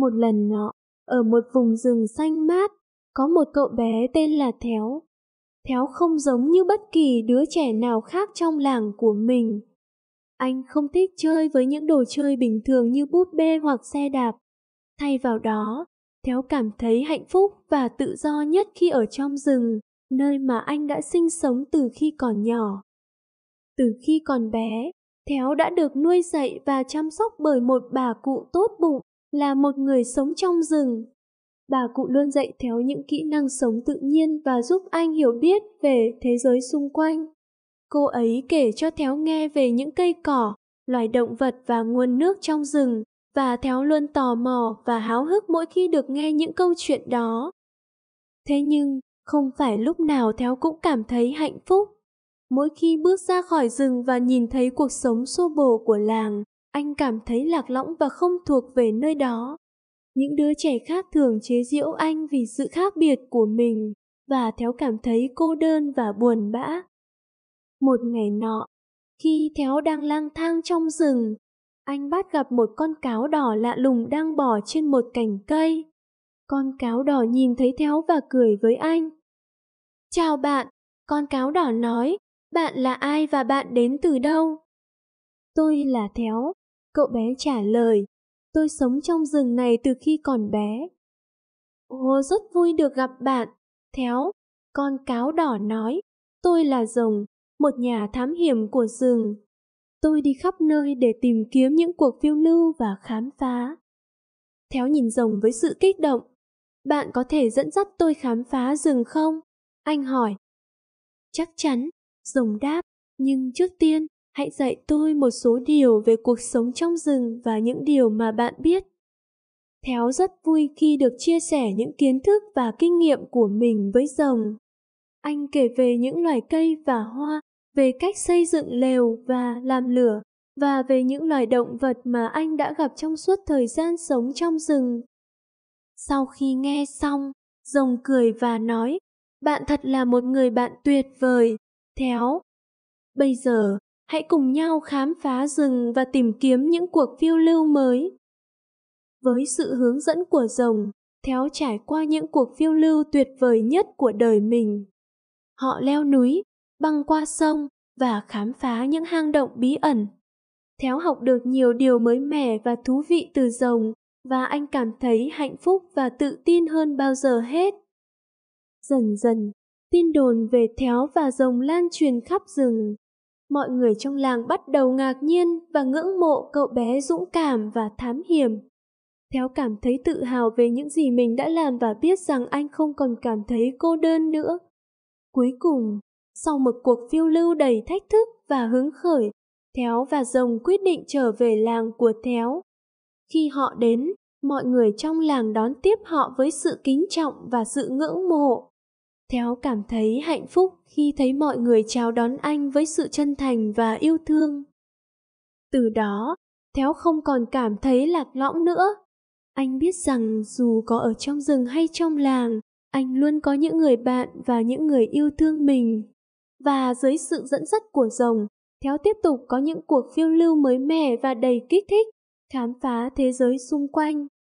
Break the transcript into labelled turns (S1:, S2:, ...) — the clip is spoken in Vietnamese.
S1: Một lần nọ, ở một vùng rừng xanh mát, có một cậu bé tên là Théo. Théo không giống như bất kỳ đứa trẻ nào khác trong làng của mình. Anh không thích chơi với những đồ chơi bình thường như búp bê hoặc xe đạp. Thay vào đó, Théo cảm thấy hạnh phúc và tự do nhất khi ở trong rừng, nơi mà anh đã sinh sống từ khi còn nhỏ. Từ khi còn bé, Théo đã được nuôi dạy và chăm sóc bởi một bà cụ tốt bụng là một người sống trong rừng. Bà cụ luôn dạy theo những kỹ năng sống tự nhiên và giúp anh hiểu biết về thế giới xung quanh. Cô ấy kể cho Théo nghe về những cây cỏ, loài động vật và nguồn nước trong rừng và Théo luôn tò mò và háo hức mỗi khi được nghe những câu chuyện đó. Thế nhưng, không phải lúc nào Théo cũng cảm thấy hạnh phúc. Mỗi khi bước ra khỏi rừng và nhìn thấy cuộc sống xô bồ của làng, anh cảm thấy lạc lõng và không thuộc về nơi đó. Những đứa trẻ khác thường chế giễu anh vì sự khác biệt của mình và Theo cảm thấy cô đơn và buồn bã. Một ngày nọ, khi Theo đang lang thang trong rừng, anh bắt gặp một con cáo đỏ lạ lùng đang bò trên một cành cây. Con cáo đỏ nhìn thấy Theo và cười với anh. Chào bạn, con cáo đỏ nói, bạn là ai và bạn đến từ đâu? Tôi là Théo. Cậu bé trả lời. Tôi sống trong rừng này từ khi còn bé. Ồ, rất vui được gặp bạn. Théo, con cáo đỏ nói. Tôi là rồng, một nhà thám hiểm của rừng. Tôi đi khắp nơi để tìm kiếm những cuộc phiêu lưu và khám phá. Théo nhìn rồng với sự kích động. Bạn có thể dẫn dắt tôi khám phá rừng không? Anh hỏi. Chắc chắn, rồng đáp, nhưng trước tiên hãy dạy tôi một số điều về cuộc sống trong rừng và những điều mà bạn biết Théo rất vui khi được chia sẻ những kiến thức và kinh nghiệm của mình với rồng. Anh kể về những loài cây và hoa, về cách xây dựng lều và làm lửa, và về những loài động vật mà anh đã gặp trong suốt thời gian sống trong rừng. Sau khi nghe xong, rồng cười và nói, bạn thật là một người bạn tuyệt vời, Théo. Bây giờ, hãy cùng nhau khám phá rừng và tìm kiếm những cuộc phiêu lưu mới. Với sự hướng dẫn của rồng, Théo trải qua những cuộc phiêu lưu tuyệt vời nhất của đời mình. Họ leo núi, băng qua sông và khám phá những hang động bí ẩn. Théo học được nhiều điều mới mẻ và thú vị từ rồng và anh cảm thấy hạnh phúc và tự tin hơn bao giờ hết. Dần dần, tin đồn về Théo và rồng lan truyền khắp rừng mọi người trong làng bắt đầu ngạc nhiên và ngưỡng mộ cậu bé dũng cảm và thám hiểm. Theo cảm thấy tự hào về những gì mình đã làm và biết rằng anh không còn cảm thấy cô đơn nữa. Cuối cùng, sau một cuộc phiêu lưu đầy thách thức và hứng khởi, Théo và Rồng quyết định trở về làng của Théo. Khi họ đến, mọi người trong làng đón tiếp họ với sự kính trọng và sự ngưỡng mộ. Theo cảm thấy hạnh phúc khi thấy mọi người chào đón anh với sự chân thành và yêu thương. Từ đó, Théo không còn cảm thấy lạc lõng nữa. Anh biết rằng dù có ở trong rừng hay trong làng, anh luôn có những người bạn và những người yêu thương mình. Và dưới sự dẫn dắt của rồng, Théo tiếp tục có những cuộc phiêu lưu mới mẻ và đầy kích thích, khám phá thế giới xung quanh.